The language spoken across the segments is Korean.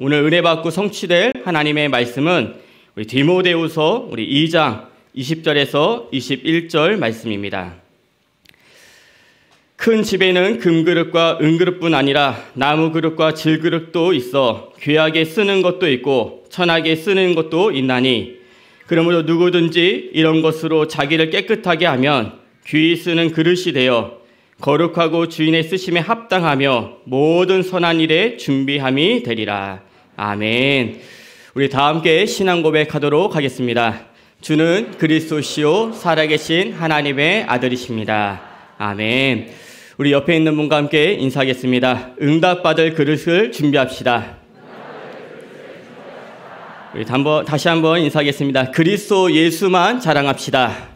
오늘 은혜 받고 성취될 하나님의 말씀은 우리 디모데후서 우리 2장 20절에서 21절 말씀입니다. 큰 집에는 금그릇과 은그릇뿐 아니라 나무그릇과 질그릇도 있어 귀하게 쓰는 것도 있고 천하게 쓰는 것도 있나니 그러므로 누구든지 이런 것으로 자기를 깨끗하게 하면 귀 쓰는 그릇이 되어 거룩하고 주인의 쓰심에 합당하며 모든 선한 일에 준비함이 되리라. 아멘. 우리 다 함께 신앙 고백하도록 하겠습니다. 주는 그리스도시오 살아계신 하나님의 아들이십니다. 아멘. 우리 옆에 있는 분과 함께 인사하겠습니다. 응답받을 그릇을 준비합시다. 우리 다시 한번 인사하겠습니다. 그리스도 예수만 자랑합시다.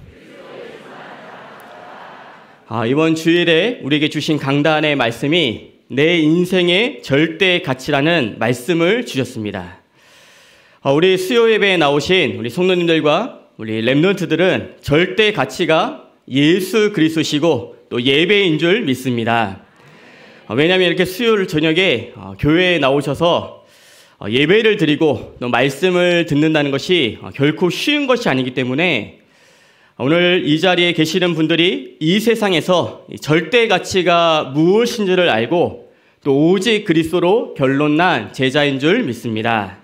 아, 이번 주일에 우리에게 주신 강단의 말씀이 내 인생의 절대 가치라는 말씀을 주셨습니다. 아, 우리 수요 예배에 나오신 우리 성도님들과 우리 랩런트들은 절대 가치가 예수 그리스도시고 또 예배인 줄 믿습니다. 아, 왜냐하면 이렇게 수요일 저녁에 아, 교회에 나오셔서 아, 예배를 드리고 또 말씀을 듣는다는 것이 아, 결코 쉬운 것이 아니기 때문에 오늘 이 자리에 계시는 분들이 이 세상에서 절대 가치가 무엇인지를 알고 또 오직 그리스도로 결론난 제자인 줄 믿습니다.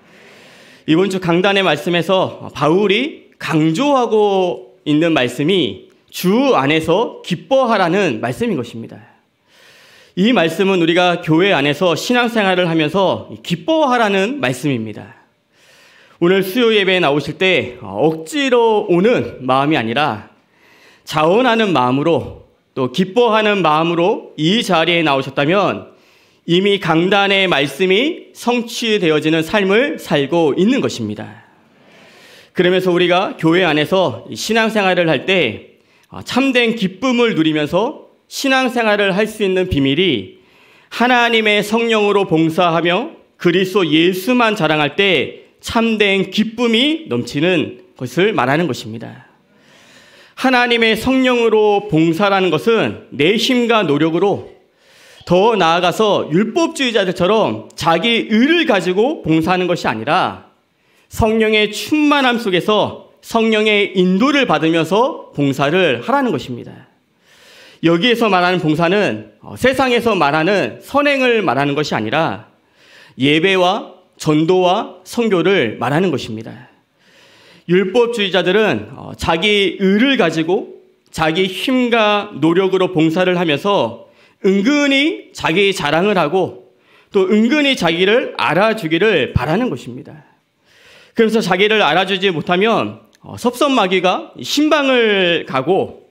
이번 주 강단의 말씀에서 바울이 강조하고 있는 말씀이 주 안에서 기뻐하라는 말씀인 것입니다. 이 말씀은 우리가 교회 안에서 신앙생활을 하면서 기뻐하라는 말씀입니다. 오늘 수요 예배에 나오실 때 어, 억지로 오는 마음이 아니라 자원하는 마음으로 또 기뻐하는 마음으로 이 자리에 나오셨다면 이미 강단의 말씀이 성취되어지는 삶을 살고 있는 것입니다. 그러면서 우리가 교회 안에서 신앙생활을 할때 어, 참된 기쁨을 누리면서 신앙생활을 할 수 있는 비밀이 하나님의 성령으로 봉사하며 그리스도 예수만 자랑할 때 참된 기쁨이 넘치는 것을 말하는 것입니다. 하나님의 성령으로 봉사라는 것은 내심과 노력으로 더 나아가서 율법주의자들처럼 자기 의를 가지고 봉사하는 것이 아니라 성령의 충만함 속에서 성령의 인도를 받으면서 봉사를 하라는 것입니다. 여기에서 말하는 봉사는 어, 세상에서 말하는 선행을 말하는 것이 아니라 예배와 전도와 성교를 말하는 것입니다. 율법주의자들은 어, 자기 의를 가지고 자기 힘과 노력으로 봉사를 하면서 은근히 자기 자랑을 하고 또 은근히 자기를 알아주기를 바라는 것입니다. 그러서 자기를 알아주지 못하면 어, 섭섭마귀가 신방을 가고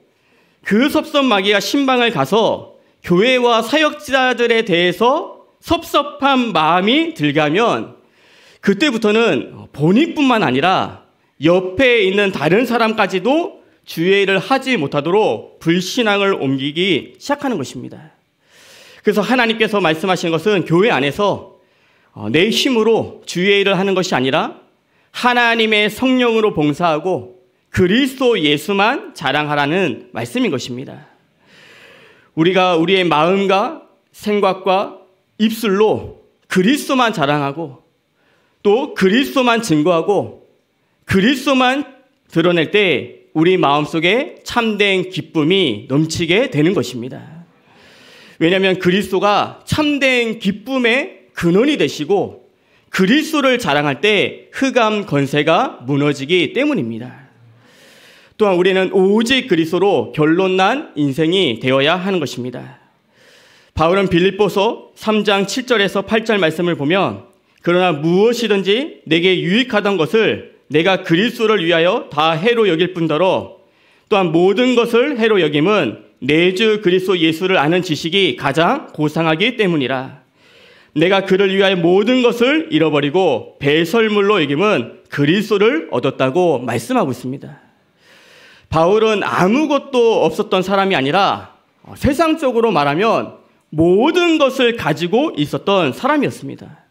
그 섭섭마귀가 신방을 가서 교회와 사역자들에 대해서 섭섭한 마음이 들게 하면 그때부터는 본인뿐만 아니라 옆에 있는 다른 사람까지도 주의 일을 하지 못하도록 불신앙을 옮기기 시작하는 것입니다. 그래서 하나님께서 말씀하신 것은 교회 안에서 어, 내 힘으로 주의 일을 하는 것이 아니라 하나님의 성령으로 봉사하고 그리스도 예수만 자랑하라는 말씀인 것입니다. 우리가 우리의 마음과 생각과 입술로 그리스도만 자랑하고 또 그리스도만 증거하고 그리스도만 드러낼 때 우리 마음속에 참된 기쁨이 넘치게 되는 것입니다. 왜냐하면 그리스도가 참된 기쁨의 근원이 되시고 그리스도를 자랑할 때 흑암 건세가 무너지기 때문입니다. 또한 우리는 오직 그리스도로 결론난 인생이 되어야 하는 것입니다. 바울은 빌립보서 3장 7절에서 8절 말씀을 보면 그러나 무엇이든지 내게 유익하던 것을 내가 그리스도를 위하여 다 해로 여길 뿐더러 또한 모든 것을 해로 여김은 내주 그리스도 예수를 아는 지식이 가장 고상하기 때문이라. 내가 그를 위하여 모든 것을 잃어버리고 배설물로 여김은 그리스도를 얻었다고 말씀하고 있습니다. 바울은 아무것도 없었던 사람이 아니라 어, 세상적으로 말하면 모든 것을 가지고 있었던 사람이었습니다.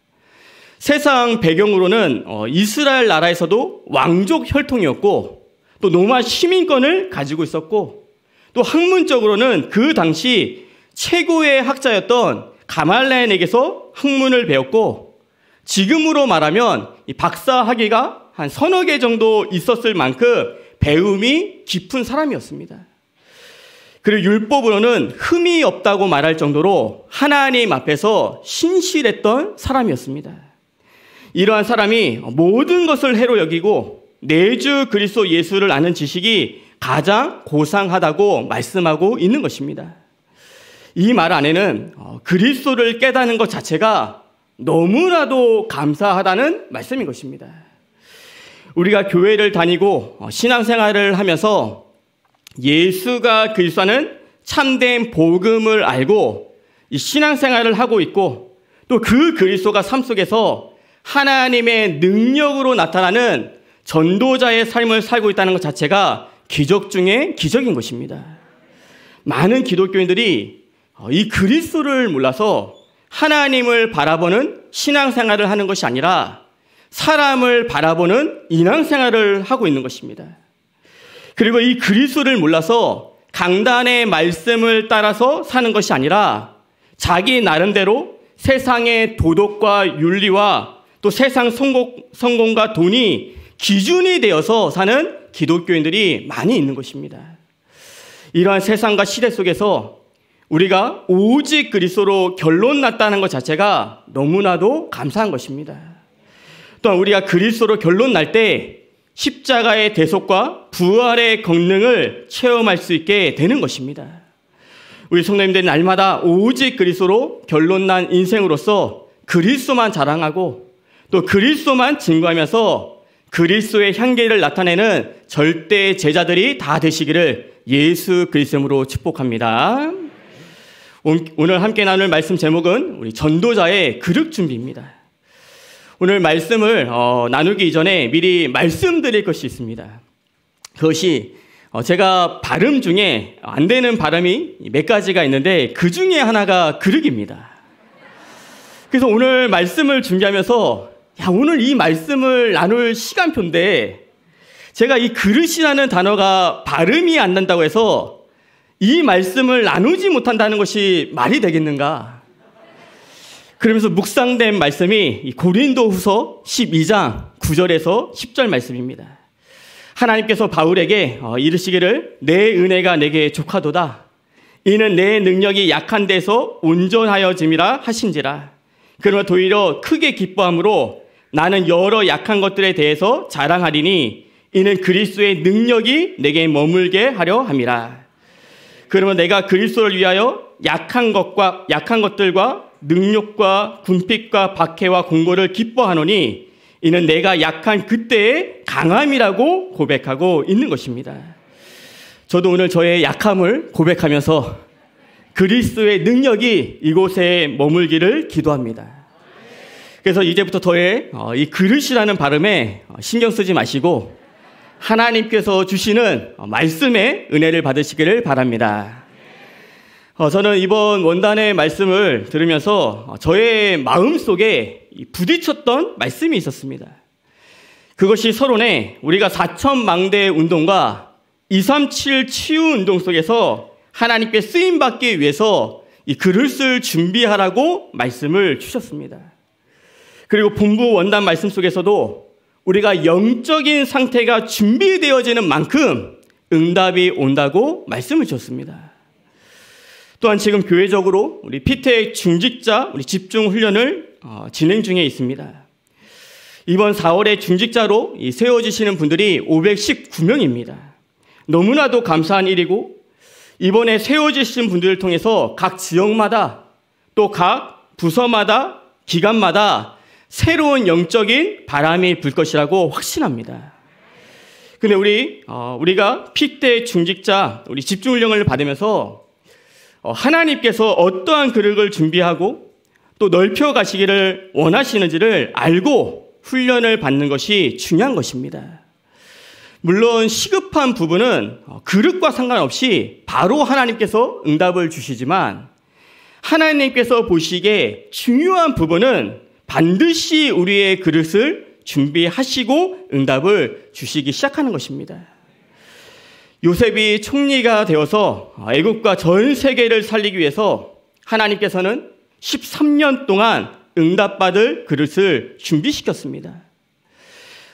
세상 배경으로는 어, 이스라엘 나라에서도 왕족 혈통이었고 또 노마 시민권을 가지고 있었고 또 학문적으로는 그 당시 최고의 학자였던 가말라엔에게서 학문을 배웠고 지금으로 말하면 이 박사 학위가 한 서너 개 정도 있었을 만큼 배움이 깊은 사람이었습니다. 그리고 율법으로는 흠이 없다고 말할 정도로 하나님 앞에서 신실했던 사람이었습니다. 이러한 사람이 모든 것을 해로 여기고 내주 그리스도 예수를 아는 지식이 가장 고상하다고 말씀하고 있는 것입니다. 이 말 안에는 어, 그리스도를 깨닫는 것 자체가 너무나도 감사하다는 말씀인 것입니다. 우리가 교회를 다니고 어, 신앙생활을 하면서 예수가 그리스도는 참된 복음을 알고 신앙생활을 하고 있고 또 그 그리스도가 삶 속에서 하나님의 능력으로 나타나는 전도자의 삶을 살고 있다는 것 자체가 기적 중에 기적인 것입니다. 많은 기독교인들이 어, 이 그리스도를 몰라서 하나님을 바라보는 신앙생활을 하는 것이 아니라 사람을 바라보는 인앙생활을 하고 있는 것입니다. 그리고 이 그리스도를 몰라서 강단의 말씀을 따라서 사는 것이 아니라 자기 나름대로 세상의 도덕과 윤리와 또 세상 성공, 과 돈이 기준이 되어서 사는 기독교인들이 많이 있는 것입니다. 이러한 세상과 시대 속에서 우리가 오직 그리스도로 결론 났다는 것 자체가 너무나도 감사한 것입니다. 또한 우리가 그리스도로 결론 날 때 십자가의 대속과 부활의 권능을 체험할 수 있게 되는 것입니다. 우리 성도님들 날마다 오직 그리스도로 결론 난 인생으로서 그리스도만 자랑하고 또 그리스도만 증거하면서 그리스도의 향기를 나타내는 절대 제자들이 다 되시기를 예수 그리스도로 축복합니다. 오늘 함께 나눌 말씀 제목은 우리 전도자의 그릇 준비입니다. 오늘 말씀을 어, 나누기 이전에 미리 말씀드릴 것이 있습니다. 그것이 어, 제가 발음 중에 안 되는 발음이 몇 가지가 있는데 그 중에 하나가 그릇입니다. 그래서 오늘 말씀을 준비하면서 야, 오늘 이 말씀을 나눌 시간표인데 제가 이 그릇이라는 단어가 발음이 안 난다고 해서 이 말씀을 나누지 못한다는 것이 말이 되겠는가? 그러면서 묵상된 말씀이 고린도 후서 12장 9절에서 10절 말씀입니다. 하나님께서 바울에게 어, 이르시기를 내 은혜가 내게 족하도다. 이는 내 능력이 약한 데서 온전하여짐이라 하신지라. 그러나 도리어 크게 기뻐함으로 나는 여러 약한 것들에 대해서 자랑하리니 이는 그리스도의 능력이 내게 머물게 하려 함이라. 그러면 내가 그리스도를 위하여 약한 것과 약한 것들과 능력과 군핍과 박해와 공고를 기뻐하노니 이는 내가 약한 그때의 강함이라고 고백하고 있는 것입니다. 저도 오늘 저의 약함을 고백하면서 그리스도의 능력이 이곳에 머물기를 기도합니다. 그래서 이제부터 더해 어, 이 그릇이라는 발음에 어, 신경 쓰지 마시고 하나님께서 주시는 어, 말씀의 은혜를 받으시기를 바랍니다. 저는 이번 원단의 말씀을 들으면서 저의 마음 속에 부딪혔던 말씀이 있었습니다. 그것이 서론에 우리가 4천망대 운동과 237 치유 운동 속에서 하나님께 쓰임받기 위해서 이 글을 쓸 준비하라고 말씀을 주셨습니다. 그리고 본부 원단 말씀 속에서도 우리가 영적인 상태가 준비되어지는 만큼 응답이 온다고 말씀을 주셨습니다. 또한 지금 교회적으로 우리 피트의 중직자 우리 집중 훈련을 어, 진행 중에 있습니다. 이번 4월에 중직자로 세워지시는 분들이 519명입니다. 너무나도 감사한 일이고 이번에 세워지신 분들을 통해서 각 지역마다 또 각 부서마다 기관마다 새로운 영적인 바람이 불 것이라고 확신합니다. 근데 우리 어, 우리가 피대 중직자 우리 집중 훈련을 받으면서 어, 하나님께서 어떠한 그릇을 준비하고 또 넓혀 가시기를 원하시는지를 알고 훈련을 받는 것이 중요한 것입니다. 물론 시급한 부분은 어, 그릇과 상관없이 바로 하나님께서 응답을 주시지만 하나님께서 보시기에 중요한 부분은 반드시 우리의 그릇을 준비하시고 응답을 주시기 시작하는 것입니다. 요셉이 총리가 되어서 애국과 전 세계를 살리기 위해서 하나님께서는 13년 동안 응답받을 그릇을 준비시켰습니다.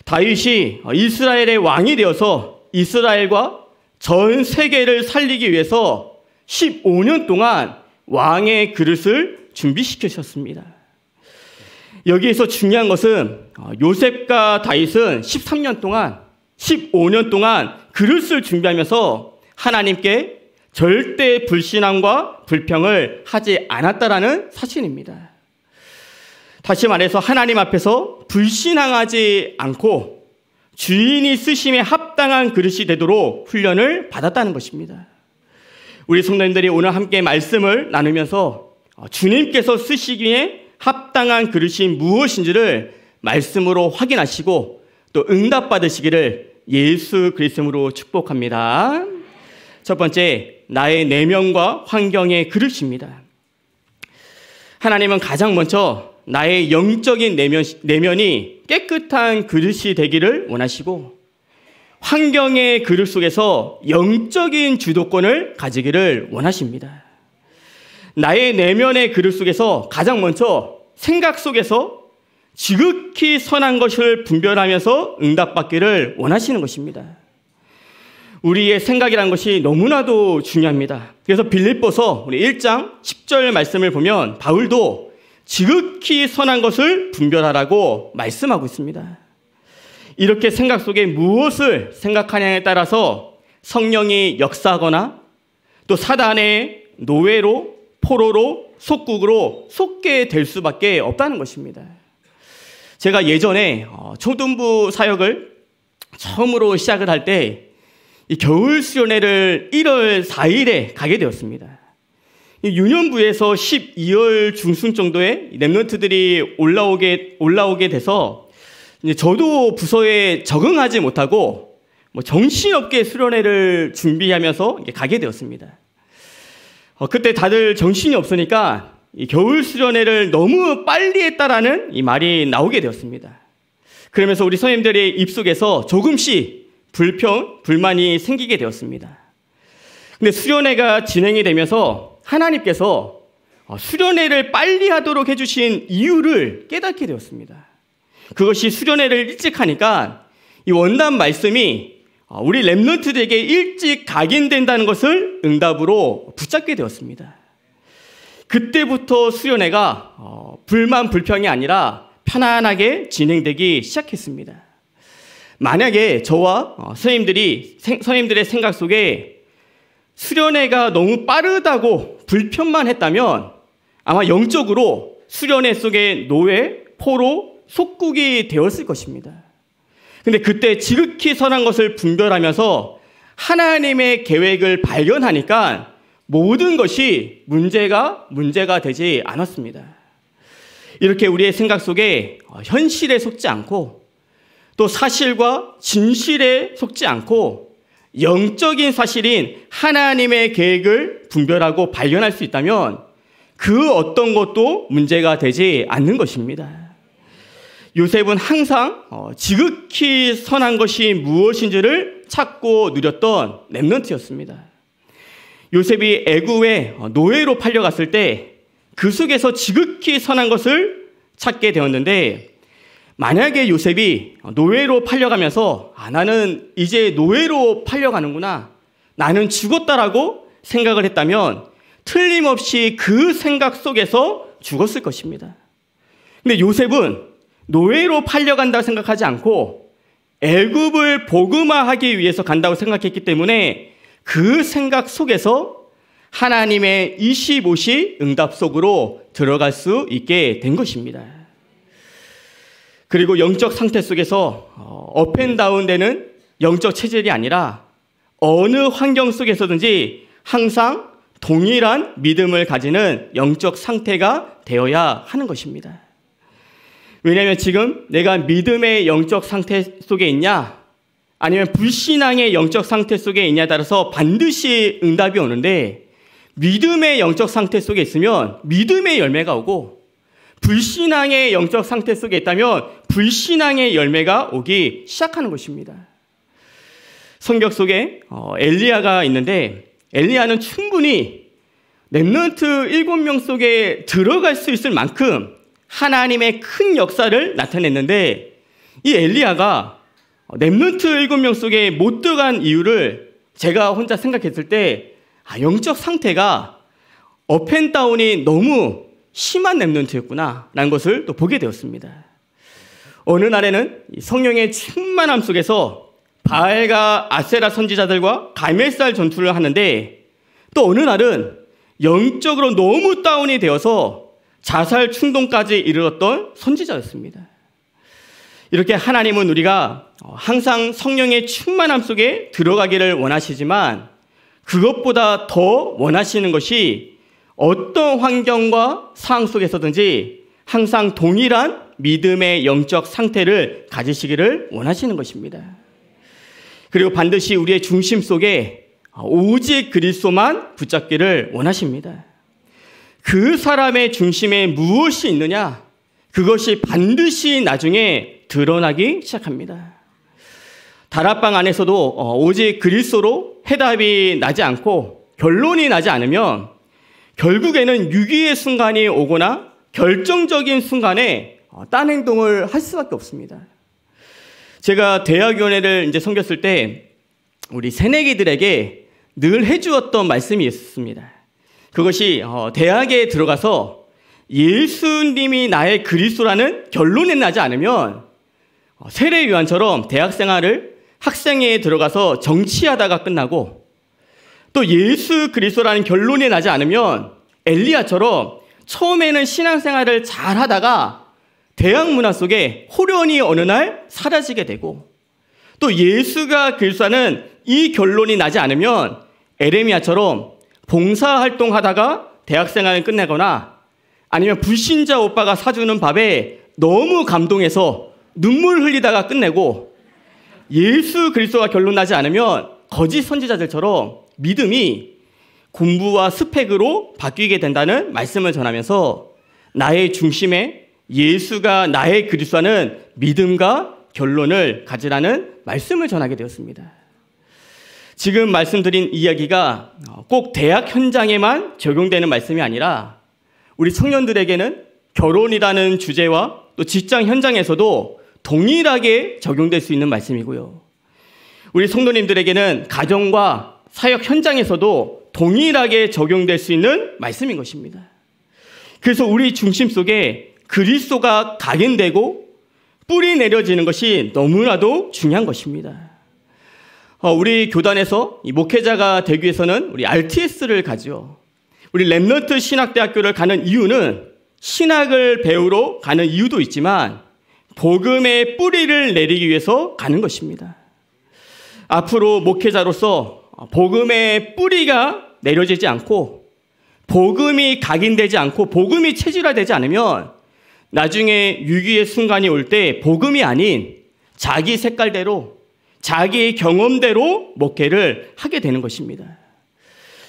다윗이 이스라엘의 왕이 되어서 이스라엘과 전 세계를 살리기 위해서 15년 동안 왕의 그릇을 준비시키셨습니다. 여기에서 중요한 것은 어, 요셉과 다윗은 13년 동안 15년 동안 글을 쓸 준비하면서 하나님께 절대 불신함과 불평을 하지 않았다라는 사실입니다. 다시 말해서 하나님 앞에서 불신앙하지 않고 주인이 쓰심에 합당한 그릇이 되도록 훈련을 받았다는 것입니다. 우리 성도님들이 오늘 함께 말씀을 나누면서 어, 주님께서 쓰시기에 합당한 그릇이 무엇인지를 말씀으로 확인하시고 또 응답받으시기를 예수 그리스도로 축복합니다. 첫 번째, 나의 내면과 환경의 그릇입니다. 하나님은 가장 먼저 나의 영적인 내면, 내면이 깨끗한 그릇이 되기를 원하시고 환경의 그릇 속에서 영적인 주도권을 가지기를 원하십니다. 나의 내면의 그릇 속에서 가장 먼저 생각 속에서 지극히 선한 것을 분별하면서 응답받기를 원하시는 것입니다. 우리의 생각이란 것이 너무나도 중요합니다. 그래서 빌립보서 1장 10절 말씀을 보면 바울도 지극히 선한 것을 분별하라고 말씀하고 있습니다. 이렇게 생각 속에 무엇을 생각하냐에 따라서 성령이 역사하거나 또 사단의 노예로 포로로 속국으로 속게 될 수밖에 없다는 것입니다. 제가 예전에 어, 초등부 사역을 처음으로 시작을 할 때 겨울 수련회를 1월 4일에 가게 되었습니다. 유년부에서 12월 중순 정도에 랩런트들이 올라오게 올라오게 돼서 저도 부서에 적응하지 못하고 뭐 정신없게 수련회를 준비하면서 가게 되었습니다. 어, 그때 다들 정신이 없으니까 겨울 수련회를 너무 빨리 했다라는 이 말이 나오게 되었습니다. 그러면서 우리 선생님들의 입속에서 조금씩 불평, 불만이 생기게 되었습니다. 근데 수련회가 진행이 되면서 하나님께서 어, 수련회를 빨리 하도록 해주신 이유를 깨닫게 되었습니다. 그것이 수련회를 일찍 하니까 이 원단 말씀이 아, 우리 랩런트들에게 일찍 각인된다는 것을 응답으로 붙잡게 되었습니다. 그때부터 수련회가 어, 불만 불평이 아니라 편안하게 진행되기 시작했습니다. 만약에 저와 어, 선생님들이 선생님들의 생각 속에 수련회가 너무 빠르다고 불편만 했다면 아마 영적으로 수련회 속의 노예, 포로, 속국이 되었을 것입니다. 근데 그때 지극히 선한 것을 분별하면서 하나님의 계획을 발견하니까 모든 것이 문제가 문제가 되지 않았습니다. 이렇게 우리의 생각 속에 어, 현실에 속지 않고 또 사실과 진실에 속지 않고 영적인 사실인 하나님의 계획을 분별하고 발견할 수 있다면 그 어떤 것도 문제가 되지 않는 것입니다. 요셉은 항상 어, 지극히 선한 것이 무엇인지를 찾고 누렸던 랩런트였습니다. 요셉이 애굽의 어, 노예로 팔려갔을 때 그 속에서 지극히 선한 것을 찾게 되었는데 만약에 요셉이 어, 노예로 팔려가면서 아 나는 이제 노예로 팔려가는구나 나는 죽었다라고 생각을 했다면 틀림없이 그 생각 속에서 죽었을 것입니다. 근데 요셉은 노예로 팔려간다고 생각하지 않고 애굽을 복음화하기 위해서 간다고 생각했기 때문에 그 생각 속에서 하나님의 25시 응답 속으로 들어갈 수 있게 된 것입니다. 그리고 영적 상태 속에서 업앤다운되는 어, 영적 체질이 아니라 어느 환경 속에서든지 항상 동일한 믿음을 가지는 영적 상태가 되어야 하는 것입니다. 왜냐하면 지금 내가 믿음의 영적 상태 속에 있냐 아니면 불신앙의 영적 상태 속에 있냐에 따라서 반드시 응답이 오는데 믿음의 영적 상태 속에 있으면 믿음의 열매가 오고 불신앙의 영적 상태 속에 있다면 불신앙의 열매가 오기 시작하는 것입니다. 성격 속에 어, 엘리야가 있는데 엘리야는 충분히 렘넌트 7명 속에 들어갈 수 있을 만큼 하나님의 큰 역사를 나타냈는데 이 엘리야가 렘넌트 일곱 명 속에 못 들어간 이유를 제가 혼자 생각했을 때 아, 영적 상태가 어펜다운이 너무 심한 렘넌트였구나라는 것을 또 보게 되었습니다. 어느 날에는 성령의 충만함 속에서 바알과 아세라 선지자들과 갈멜살 전투를 하는데 또 어느 날은 영적으로 너무 다운이 되어서 자살 충동까지 이르렀던 선지자였습니다. 이렇게 하나님은 우리가 항상 성령의 충만함 속에 들어가기를 원하시지만 그것보다 더 원하시는 것이 어떤 환경과 상황 속에서든지 항상 동일한 믿음의 영적 상태를 가지시기를 원하시는 것입니다. 그리고 반드시 우리의 중심 속에 오직 그리스도만 붙잡기를 원하십니다. 그 사람의 중심에 무엇이 있느냐? 그것이 반드시 나중에 드러나기 시작합니다. 다락방 안에서도 어, 오직 그리스도로 해답이 나지 않고 결론이 나지 않으면 결국에는 유기의 순간이 오거나 결정적인 순간에 어, 딴 행동을 할 수밖에 없습니다. 제가 대학원회를 이제 섬겼을 때 우리 새내기들에게 늘 해주었던 말씀이 있었습니다. 그것이 어, 대학에 들어가서 예수님이 나의 그리스도라는 결론에 나지 않으면 어, 세례 요한처럼 대학 생활을 학생회에 들어가서 정치하다가 끝나고 또 예수 그리스도라는 결론에 나지 않으면 엘리야처럼 처음에는 신앙생활을 잘 하다가 대학 문화 속에 호련히 어느 날 사라지게 되고 또 예수가 그리스도라는 이 결론이 나지 않으면 에레미야처럼 봉사활동 하다가 대학생활을 끝내거나 아니면 불신자 오빠가 사주는 밥에 너무 감동해서 눈물 흘리다가 끝내고 예수 그리스도가 결론나지 않으면 거짓 선지자들처럼 믿음이 공부와 스펙으로 바뀌게 된다는 말씀을 전하면서 나의 중심에 예수가 나의 그리스도는 믿음과 결론을 가지라는 말씀을 전하게 되었습니다. 지금 말씀드린 이야기가 꼭 대학 현장에만 적용되는 말씀이 아니라 우리 청년들에게는 결혼이라는 주제와 또 직장 현장에서도 동일하게 적용될 수 있는 말씀이고요. 우리 성도님들에게는 가정과 사역 현장에서도 동일하게 적용될 수 있는 말씀인 것입니다. 그래서 우리 중심 속에 그리스도가 각인되고 뿌리 내려지는 것이 너무나도 중요한 것입니다. 어, 우리 교단에서 목회자가 되기 위해서는 우리 RTS를 가죠 우리 랩런트 신학대학교를 가는 이유는 신학을 배우러 가는 이유도 있지만 복음의 뿌리를 내리기 위해서 가는 것입니다. 앞으로 목회자로서 복음의 뿌리가 내려지지 않고 복음이 각인되지 않고 복음이 체질화되지 않으면 나중에 위기의 순간이 올 때 복음이 아닌 자기 색깔대로 자기의 경험대로 목회를 하게 되는 것입니다.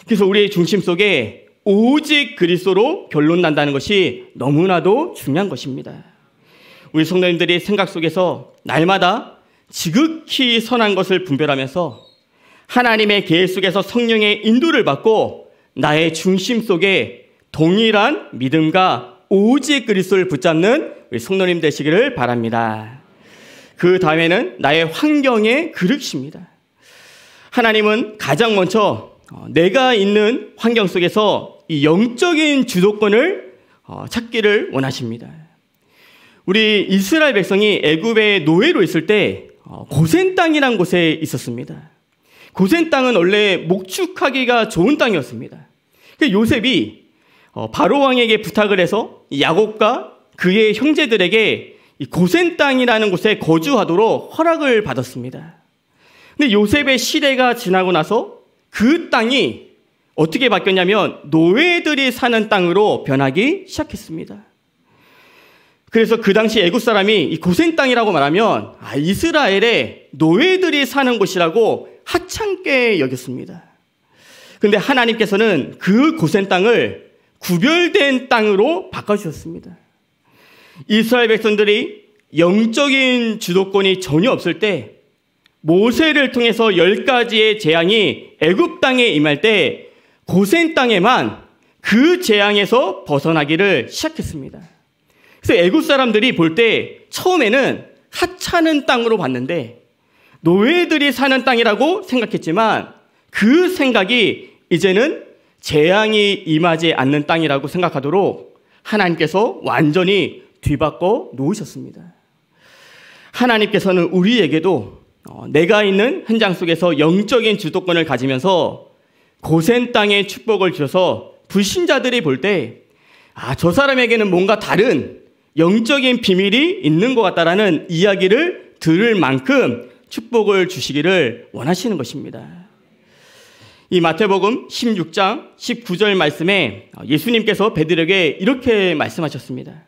그래서 우리의 중심 속에 오직 그리스도로 결론 난다는 것이 너무나도 중요한 것입니다. 우리 성도님들이 생각 속에서 날마다 지극히 선한 것을 분별하면서 하나님의 계획 속에서 성령의 인도를 받고 나의 중심 속에 동일한 믿음과 오직 그리스도를 붙잡는 우리 성도님 되시기를 바랍니다. 그 다음에는 나의 환경에 그릇입니다. 하나님은 가장 먼저 어, 내가 있는 환경 속에서 이 영적인 주도권을 어, 찾기를 원하십니다. 우리 이스라엘 백성이 애굽의 노예로 있을 때 어, 고센 땅이란 곳에 있었습니다. 고센 땅은 원래 목축하기가 좋은 땅이었습니다. 그 요셉이 바로 왕에게 부탁을 해서 야곱과 그의 형제들에게 이 고센 땅이라는 곳에 거주하도록 허락을 받았습니다. 근데 요셉의 시대가 지나고 나서 그 땅이 어떻게 바뀌었냐면 노예들이 사는 땅으로 변하기 시작했습니다. 그래서 그 당시 애굽 사람이 이 고센 땅이라고 말하면 아, 이스라엘의 노예들이 사는 곳이라고 하찮게 여겼습니다. 근데 하나님께서는 그 고센 땅을 구별된 땅으로 바꿔주셨습니다. 이스라엘 백성들이 영적인 주도권이 전혀 없을 때 모세를 통해서 열 가지의 재앙이 애굽 땅에 임할 때 고센 땅에만 그 재앙에서 벗어나기를 시작했습니다. 그래서 애굽 사람들이 볼 때 처음에는 하찮은 땅으로 봤는데 노예들이 사는 땅이라고 생각했지만 그 생각이 이제는 재앙이 임하지 않는 땅이라고 생각하도록 하나님께서 완전히 뒤바꿔 놓으셨습니다. 하나님께서는 우리에게도 어, 내가 있는 현장 속에서 영적인 주도권을 가지면서 고센 땅의 축복을 주셔서 불신자들이 볼 때 아, 저 사람에게는 뭔가 다른 영적인 비밀이 있는 것 같다라는 이야기를 들을 만큼 축복을 주시기를 원하시는 것입니다. 이 마태복음 16장 19절 말씀에 어, 예수님께서 베드에게 이렇게 말씀하셨습니다.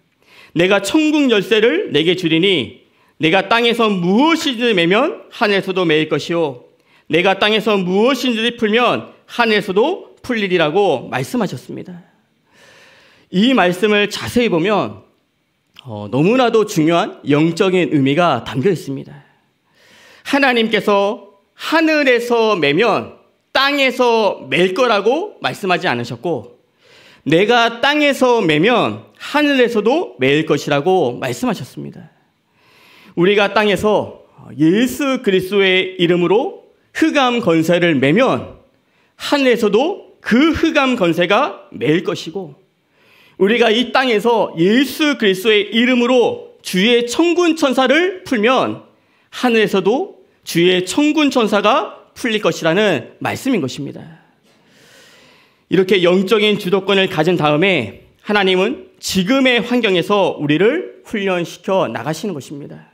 내가 천국 열쇠를 내게 주리니 내가 땅에서 무엇이든지 매면 하늘에서도 매일 것이요 내가 땅에서 무엇이든지 풀면 하늘에서도 풀리리라고 말씀하셨습니다. 이 말씀을 자세히 보면 어, 너무나도 중요한 영적인 의미가 담겨 있습니다. 하나님께서 하늘에서 매면 땅에서 맬 거라고 말씀하지 않으셨고, 내가 땅에서 매면 하늘에서도 매일 것이라고 말씀하셨습니다. 우리가 땅에서 예수 그리스도의 이름으로 흑암 건세를 매면 하늘에서도 그 흑암 건세가 매일 것이고 우리가 이 땅에서 예수 그리스도의 이름으로 주의 천군 천사를 풀면 하늘에서도 주의 천군 천사가 풀릴 것이라는 말씀인 것입니다. 이렇게 영적인 주도권을 가진 다음에 하나님은 지금의 환경에서 우리를 훈련시켜 나가시는 것입니다.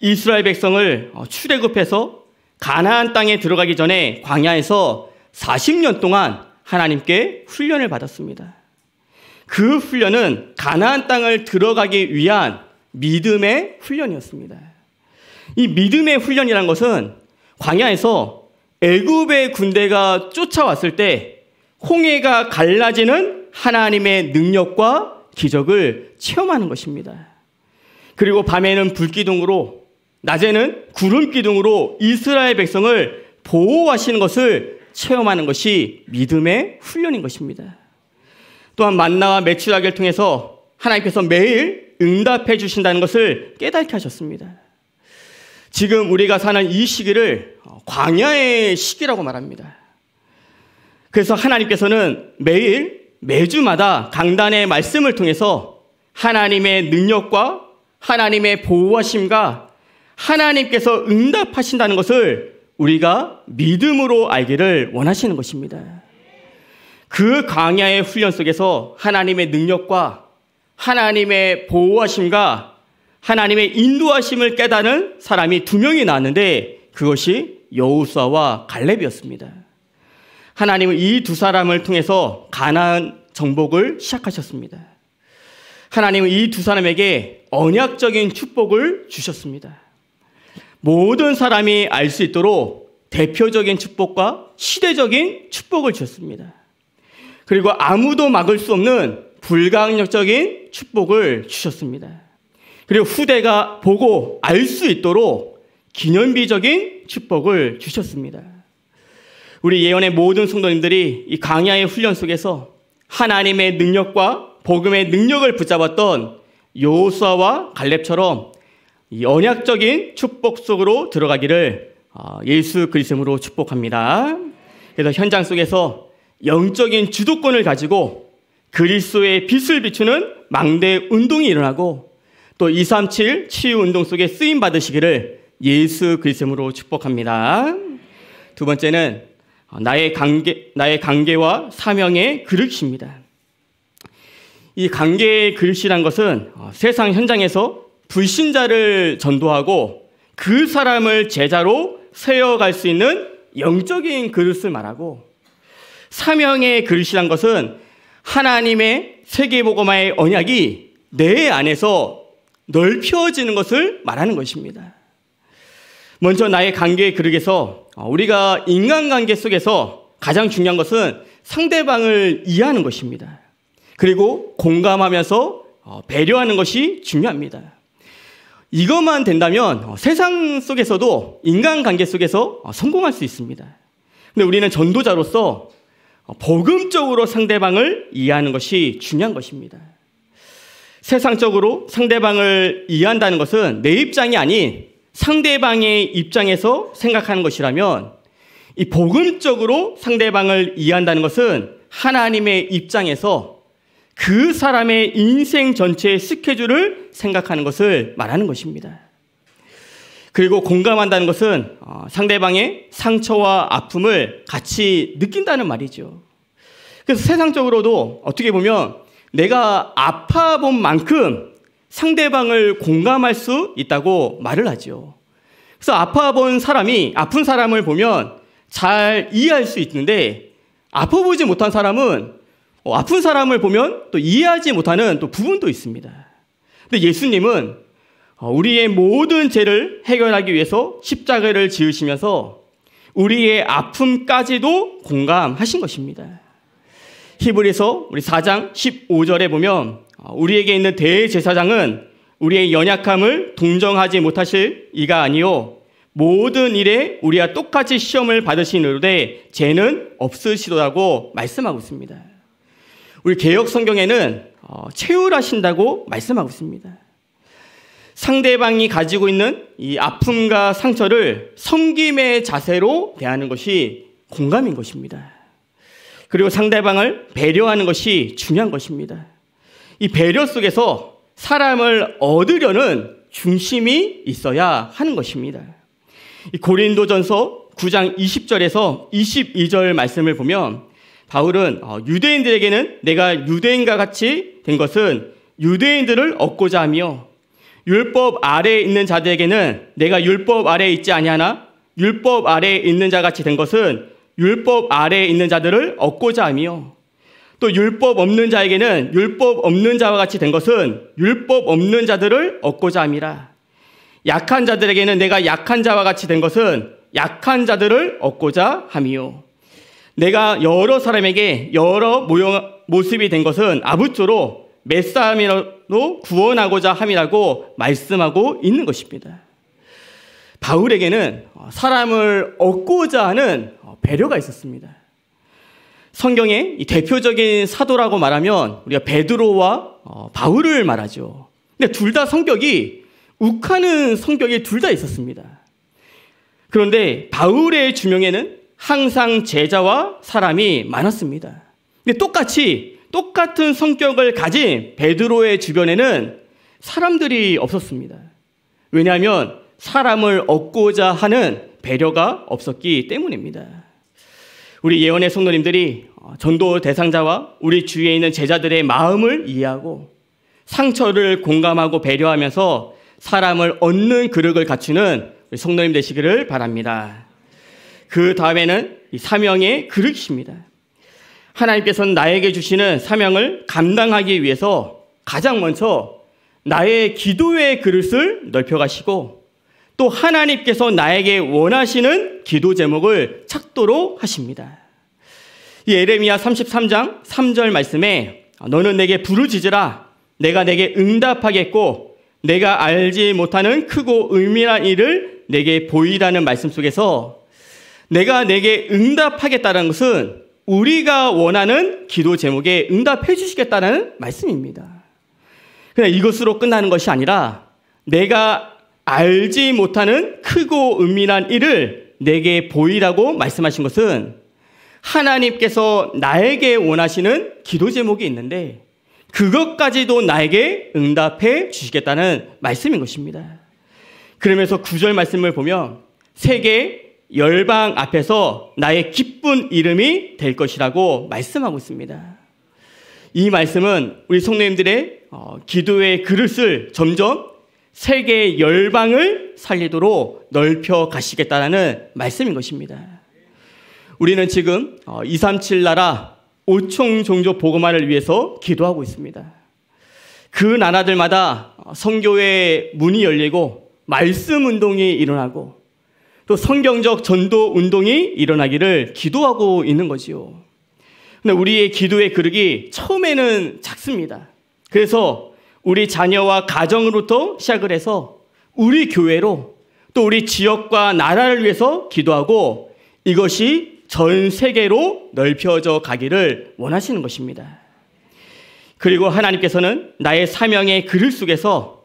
이스라엘 백성을 어, 출애굽해서 가나안 땅에 들어가기 전에 광야에서 40년 동안 하나님께 훈련을 받았습니다. 그 훈련은 가나안 땅을 들어가기 위한 믿음의 훈련이었습니다. 이 믿음의 훈련이란 것은 광야에서 애굽의 군대가 쫓아왔을 때 홍해가 갈라지는 하나님의 능력과 기적을 체험하는 것입니다. 그리고 밤에는 불기둥으로 낮에는 구름 기둥으로 이스라엘 백성을 보호하시는 것을 체험하는 것이 믿음의 훈련인 것입니다. 또한 만나와 매출하기를 통해서 하나님께서 매일 응답해 주신다는 것을 깨닫게 하셨습니다. 지금 우리가 사는 이 시기를 광야의 시기라고 말합니다. 그래서 하나님께서는 매일 매주마다 강단의 말씀을 통해서 하나님의 능력과 하나님의 보호하심과 하나님께서 응답하신다는 것을 우리가 믿음으로 알기를 원하시는 것입니다. 그강야의 훈련 속에서 하나님의 능력과 하나님의 보호하심과 하나님의 인도하심을 깨닫는 사람이 두 명이 나왔는데 그것이 여우사와 갈렙이었습니다. 하나님은 이 두 사람을 통해서 가나안 정복을 시작하셨습니다. 하나님은 이 두 사람에게 언약적인 축복을 주셨습니다. 모든 사람이 알 수 있도록 대표적인 축복과 시대적인 축복을 주셨습니다. 그리고 아무도 막을 수 없는 불강력적인 축복을 주셨습니다. 그리고 후대가 보고 알 수 있도록 기념비적인 축복을 주셨습니다. 우리 예언의 모든 성도님들이 이 강야의 훈련 속에서 하나님의 능력과 복음의 능력을 붙잡았던 요수아와 갈렙처럼 이 언약적인 축복 속으로 들어가기를 아, 예수 그리스도로 축복합니다. 그래서 현장 속에서 영적인 주도권을 가지고 그리스도의 빛을 비추는 망대 운동이 일어나고 또 237 치유 운동 속에 쓰임 받으시기를 예수 그리스도로 축복합니다. 두 번째는 어, 나의 관계, 나의 관계와 사명의 그릇입니다. 이 관계의 그릇이란 것은 어, 세상 현장에서 불신자를 전도하고 그 사람을 제자로 세워갈 수 있는 영적인 그릇을 말하고 사명의 그릇이란 것은 하나님의 세계보고마의 언약이 내 안에서 넓혀지는 것을 말하는 것입니다. 먼저 나의 관계의 그릇에서 어, 우리가 인간관계 속에서 가장 중요한 것은 상대방을 이해하는 것입니다. 그리고 공감하면서 어, 배려하는 것이 중요합니다. 이것만 된다면 어, 세상 속에서도 인간관계 속에서 성공할 수 있습니다. 근데 우리는 전도자로서 복음적으로 상대방을 이해하는 것이 중요한 것입니다. 세상적으로 상대방을 이해한다는 것은 내 입장이 아닌 상대방의 입장에서 생각하는 것이라면 이 복음적으로 상대방을 이해한다는 것은 하나님의 입장에서 그 사람의 인생 전체의 스케줄을 생각하는 것을 말하는 것입니다. 그리고 공감한다는 것은 어, 상대방의 상처와 아픔을 같이 느낀다는 말이죠. 그래서 세상적으로도 어떻게 보면 내가 아파본 만큼 상대방을 공감할 수 있다고 말을 하죠. 그래서 아파본 사람이 아픈 사람을 보면 잘 이해할 수 있는데 아파보지 못한 사람은 어, 아픈 사람을 보면 또 이해하지 못하는 또 부분도 있습니다. 근데 예수님은 어, 우리의 모든 죄를 해결하기 위해서 십자가를 지으시면서 우리의 아픔까지도 공감하신 것입니다. 히브리서 우리 4장 15절에 보면 아, 우리에게 있는 대제사장은 우리의 연약함을 동정하지 못하실 이가 아니요 모든 일에 우리와 똑같이 시험을 받으시는데 죄는 없으시도라고 말씀하고 있습니다. 우리 개혁 성경에는 어, 채울하신다고 말씀하고 있습니다. 상대방이 가지고 있는 이 아픔과 상처를 섬김의 자세로 대하는 것이 공감인 것입니다. 그리고 상대방을 배려하는 것이 중요한 것입니다. 이 배려 속에서 사람을 얻으려는 중심이 있어야 하는 것입니다. 고린도전서 9장 20절에서 22절 말씀을 보면 바울은 어, 유대인들에게는 내가 유대인과 같이 된 것은 유대인들을 얻고자 하며 율법 아래에 있는 자들에게는 내가 율법 아래에 있지 아니하나 율법 아래에 있는 자 같이 된 것은 율법 아래에 있는 자들을 얻고자 하며 또 율법 없는 자에게는 율법 없는 자와 같이 된 것은 율법 없는 자들을 얻고자 함이라. 약한 자들에게는 내가 약한 자와 같이 된 것은 약한 자들을 얻고자 함이요. 내가 여러 사람에게 여러 모형, 모습이 된 것은 아부쪼로 메사람이라도 구원하고자 함이라고 말씀하고 있는 것입니다. 바울에게는 사람을 얻고자 하는 배려가 있었습니다. 성경의 대표적인 사도라고 말하면 우리가 베드로와 어, 바울을 말하죠. 근데 둘 다 성격이 욱하는 성격이 둘 다 있었습니다. 그런데 바울의 주명에는 항상 제자와 사람이 많았습니다. 근데 똑같이 똑같은 성격을 가진 베드로의 주변에는 사람들이 없었습니다. 왜냐하면 사람을 얻고자 하는 배려가 없었기 때문입니다. 우리 예언의 성도님들이 어, 전도 대상자와 우리 주위에 있는 제자들의 마음을 이해하고 상처를 공감하고 배려하면서 사람을 얻는 그릇을 갖추는 성도님 되시기를 바랍니다. 그 다음에는 사명의 그릇입니다. 하나님께서는 나에게 주시는 사명을 감당하기 위해서 가장 먼저 나의 기도의 그릇을 넓혀가시고 또 하나님께서 나에게 원하시는 기도 제목을 찾도록 하십니다. 예레미야 33장 3절 말씀에 너는 내게 부르짖으라 내가 내게 응답하겠고 내가 알지 못하는 크고 의미한 일을 내게 보이라는 말씀 속에서 내가 내게 응답하겠다는 것은 우리가 원하는 기도 제목에 응답해 주시겠다는 말씀입니다. 그냥 이것으로 끝나는 것이 아니라 내가 알지 못하는 크고 은밀한 일을 내게 보이라고 말씀하신 것은 하나님께서 나에게 원하시는 기도 제목이 있는데 그것까지도 나에게 응답해 주시겠다는 말씀인 것입니다. 그러면서 구절 말씀을 보면 세계 열방 앞에서 나의 기쁜 이름이 될 것이라고 말씀하고 있습니다. 이 말씀은 우리 성도님들의 어, 기도의 글을 쓸 점점 세계 열방을 살리도록 넓혀 가시겠다는 말씀인 것입니다. 우리는 지금 237 어, 나라 5총 종족 복음화를 위해서 기도하고 있습니다. 그 나라들마다 어, 선교의 문이 열리고 말씀 운동이 일어나고 또 성경적 전도 운동이 일어나기를 기도하고 있는 거지요. 근데 우리의 기도의 그릇이 처음에는 작습니다. 그래서 우리 자녀와 가정으로부터 시작을 해서 우리 교회로 또 우리 지역과 나라를 위해서 기도하고 이것이 전 세계로 넓혀져 가기를 원하시는 것입니다. 그리고 하나님께서는 나의 사명의 그릇 속에서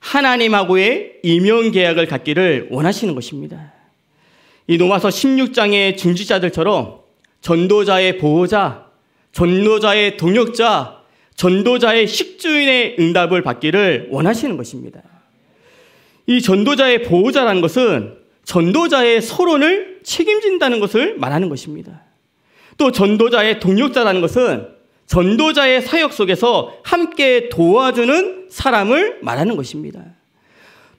하나님하고의 임용 계약을 갖기를 원하시는 것입니다. 이 노마서 16장의 중지자들처럼 전도자의 보호자, 전도자의 동역자, 전도자의 식주인의 응답을 받기를 원하시는 것입니다. 이 전도자의 보호자라는 것은 전도자의 서론을 책임진다는 것을 말하는 것입니다. 또 전도자의 동력자라는 것은 전도자의 사역 속에서 함께 도와주는 사람을 말하는 것입니다.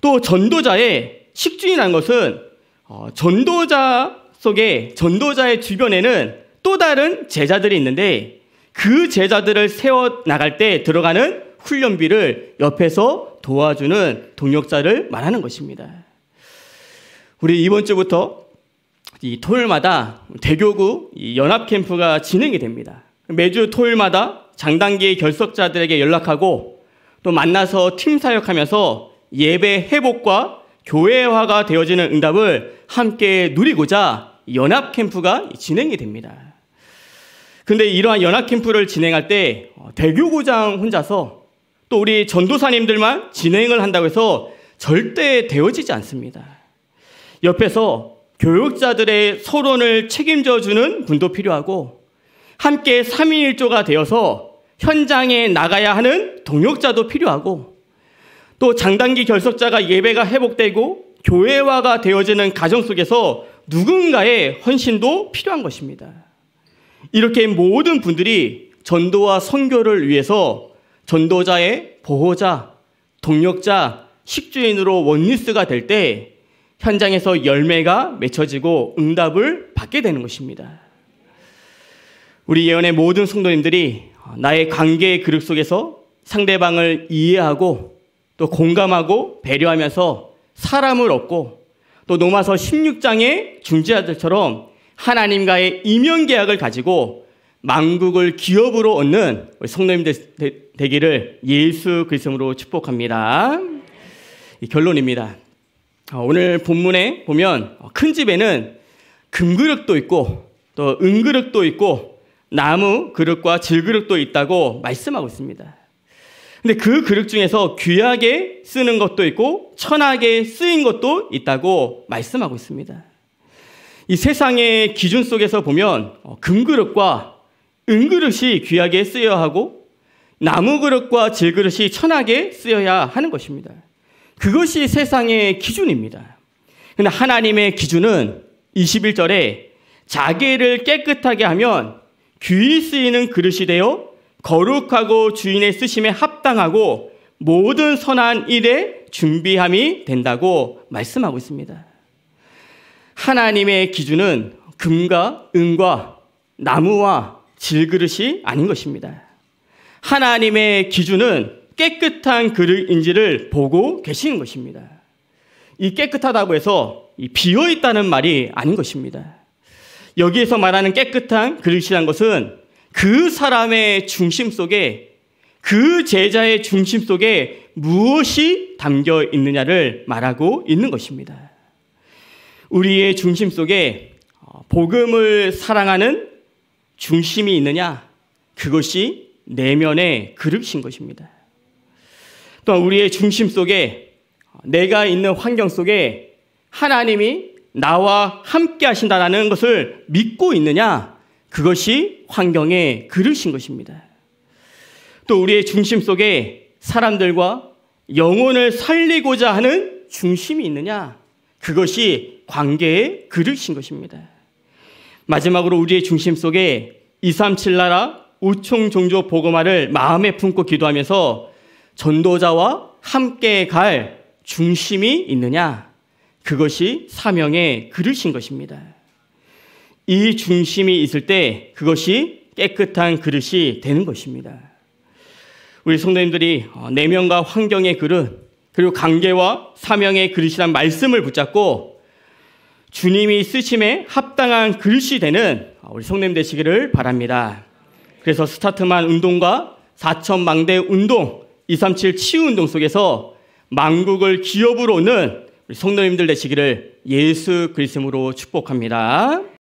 또 전도자의 식주인이라는 것은 어, 전도자 속에 전도자의 주변에는 또 다른 제자들이 있는데 그 제자들을 세워 나갈 때 들어가는 훈련비를 옆에서 도와주는 동역자를 말하는 것입니다. 우리 이번 주부터 이 토요일마다 대교구 연합 캠프가 진행이 됩니다. 매주 토요일마다 장단기 결석자들에게 연락하고 또 만나서 팀 사역하면서 예배 회복과 교회화가 되어지는 응답을 함께 누리고자 연합 캠프가 진행이 됩니다. 근데 이러한 연합 캠프를 진행할 때 어, 대교구장 혼자서 또 우리 전도사님들만 진행을 한다고 해서 절대 되어지지 않습니다. 옆에서 교육자들의 서론을 책임져 주는 분도 필요하고 함께 3인일조가 되어서 현장에 나가야 하는 동역자도 필요하고 또 장단기 결석자가 예배가 회복되고 교회화가 되어지는 가정 속에서 누군가의 헌신도 필요한 것입니다. 이렇게 모든 분들이 전도와 선교를 위해서 전도자의 보호자, 동력자, 식주인으로 원리스가 될 때 현장에서 열매가 맺혀지고 응답을 받게 되는 것입니다. 우리 예언의 모든 성도님들이 나의 관계의 그릇 속에서 상대방을 이해하고 또 공감하고 배려하면서 사람을 얻고 또 로마서 16장의 중지자들처럼 하나님과의 이면 계약을 가지고 만국을 기업으로 얻는 성도님 되기를 예수 그리스도로 축복합니다. 결론입니다. 어, 오늘 본문에 보면 큰 집에는 금그릇도 있고 또 은그릇도 있고 나무 그릇과 질그릇도 있다고 말씀하고 있습니다. 근데 그 그릇 중에서 귀하게 쓰는 것도 있고 천하게 쓰인 것도 있다고 말씀하고 있습니다. 이 세상의 기준 속에서 보면 어, 금그릇과 은그릇이 귀하게 쓰여야 하고 나무그릇과 질그릇이 천하게 쓰여야 하는 것입니다. 그것이 세상의 기준입니다. 근데 하나님의 기준은 21절에 자기를 깨끗하게 하면 귀히 쓰이는 그릇이 되어 거룩하고 주인의 쓰심에 합당하고 모든 선한 일에 준비함이 된다고 말씀하고 있습니다. 하나님의 기준은 금과 은과 나무와 질그릇이 아닌 것입니다. 하나님의 기준은 깨끗한 그릇인지를 보고 계시는 것입니다. 이 깨끗하다고 해서 비어 있다는 말이 아닌 것입니다. 여기에서 말하는 깨끗한 그릇이란 것은 그 사람의 중심 속에 그 제자의 중심 속에 무엇이 담겨 있느냐를 말하고 있는 것입니다. 우리의 중심 속에 어, 복음을 사랑하는 중심이 있느냐? 그것이 내면의 그릇인 것입니다. 또한 우리의 중심 속에 어, 내가 있는 환경 속에 하나님이 나와 함께 하신다라는 것을 믿고 있느냐? 그것이 환경의 그릇인 것입니다. 또 우리의 중심 속에 사람들과 영혼을 살리고자 하는 중심이 있느냐? 그것이 관계의 그릇인 것입니다. 마지막으로 우리의 중심 속에 237 나라 우총 종조 보고마를 마음에 품고 기도하면서 전도자와 함께 갈 중심이 있느냐? 그것이 사명의 그릇인 것입니다. 이 중심이 있을 때 그것이 깨끗한 그릇이 되는 것입니다. 우리 성도님들이 어, 내면과 환경의 그릇, 그리고 관계와 사명의 그릇이란 말씀을 붙잡고 주님이 쓰심에 합당한 그릇이 되는 우리 성님 되시기를 바랍니다. 그래서 스타트만 운동과 4천 망대 운동, 237 치유 운동 속에서 망국을 기업으로는 우리 성도님들 되시기를 예수 그리스도로 축복합니다.